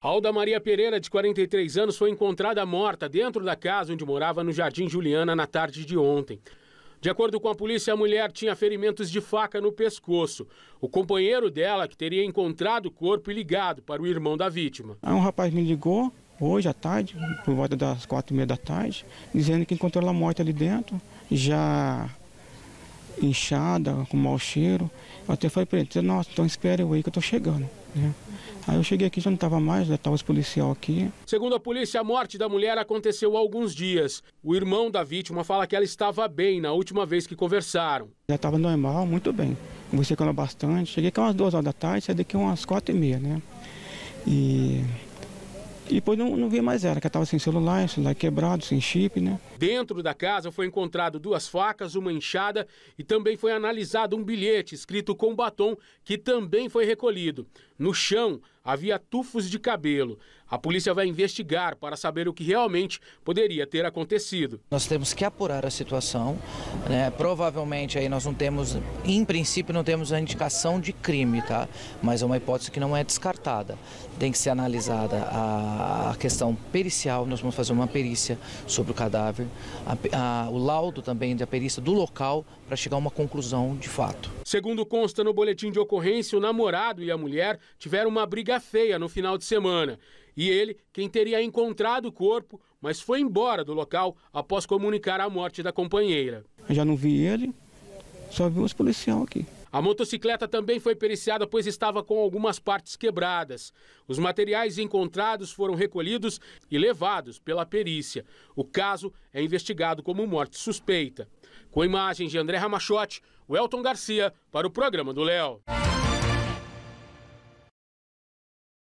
Alda Maria Pereira, de 43 anos, foi encontrada morta dentro da casa onde morava no Jardim Juliana na tarde de ontem. De acordo com a polícia, a mulher tinha ferimentos de faca no pescoço. O companheiro dela, que teria encontrado o corpo e ligado para o irmão da vítima. Aí um rapaz me ligou hoje à tarde, por volta das quatro e meia da tarde, dizendo que encontrou ela morta ali dentro. Já inchada, com mau cheiro. Eu até falei para ele, então, nossa, então espere eu aí que eu tô chegando. Né? Aí eu cheguei aqui, já não estava mais, já estava os policial aqui. Segundo a polícia, a morte da mulher aconteceu há alguns dias. O irmão da vítima fala que ela estava bem na última vez que conversaram. Já estava normal, muito bem. Conversei com ela bastante. Cheguei aqui umas duas horas da tarde, saí daqui umas quatro e meia, né? E e depois não, não via mais ela, que ela estava sem celular, celular quebrado, sem chip, né? Dentro da casa foi encontrado duas facas, uma enxada e também foi analisado um bilhete escrito com batom que também foi recolhido. No chão havia tufos de cabelo. A polícia vai investigar para saber o que realmente poderia ter acontecido. Nós temos que apurar a situação. Né? Provavelmente aí nós não temos, em princípio, não temos a indicação de crime, tá? Mas é uma hipótese que não é descartada. Tem que ser analisada a, questão pericial. Nós vamos fazer uma perícia sobre o cadáver, a, a, o laudo também da perícia do local para chegar a uma conclusão de fato. Segundo consta no boletim de ocorrência, o namorado e a mulher tiveram uma briga feia no final de semana. E ele, quem teria encontrado o corpo, mas foi embora do local após comunicar a morte da companheira. Eu já não vi ele, só vi os policiais aqui. A motocicleta também foi periciada, pois estava com algumas partes quebradas. Os materiais encontrados foram recolhidos e levados pela perícia. O caso é investigado como morte suspeita. Com imagens de André Ramachotti, Welton Garcia, para o programa do Léo.